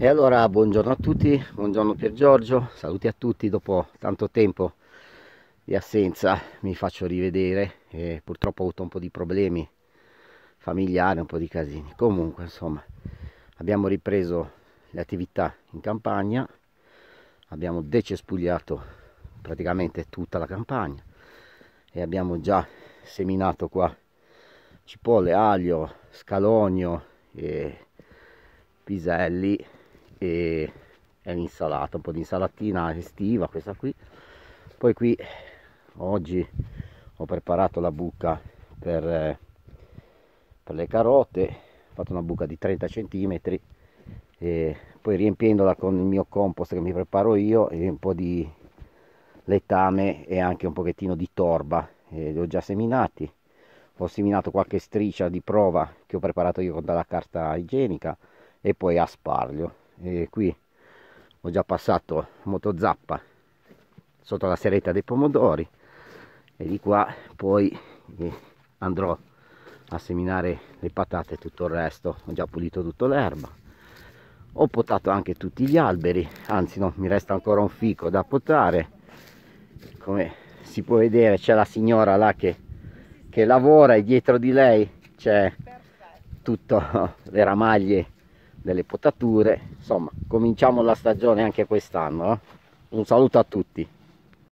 E allora buongiorno a tutti, buongiorno Pier Giorgio, saluti a tutti dopo tanto tempo di assenza, mi faccio rivedere e purtroppo ho avuto un po' di problemi familiari, un po' di casini. Comunque insomma abbiamo ripreso le attività in campagna, abbiamo decespugliato praticamente tutta la campagna e abbiamo già seminato qua cipolle, aglio, scalogno e piselli e è un'insalata un po' di insalatina estiva questa qui poi qui oggi ho preparato la buca per, per le carote ho fatto una buca di 30 cm e poi riempiendola con il mio compost che mi preparo io e un po' di letame e anche un pochettino di torba e li ho già seminati ho seminato qualche striscia di prova che ho preparato io con della carta igienica e poi a e qui ho già passato moto zappa sotto la seretta dei pomodori e di qua poi eh, andrò a seminare le patate e tutto il resto ho già pulito tutto l'erba ho potato anche tutti gli alberi anzi no mi resta ancora un fico da potare come si può vedere c'è la signora là che, che lavora e dietro di lei c'è tutto le ramaglie delle potature insomma cominciamo la stagione anche quest'anno eh? un saluto a tutti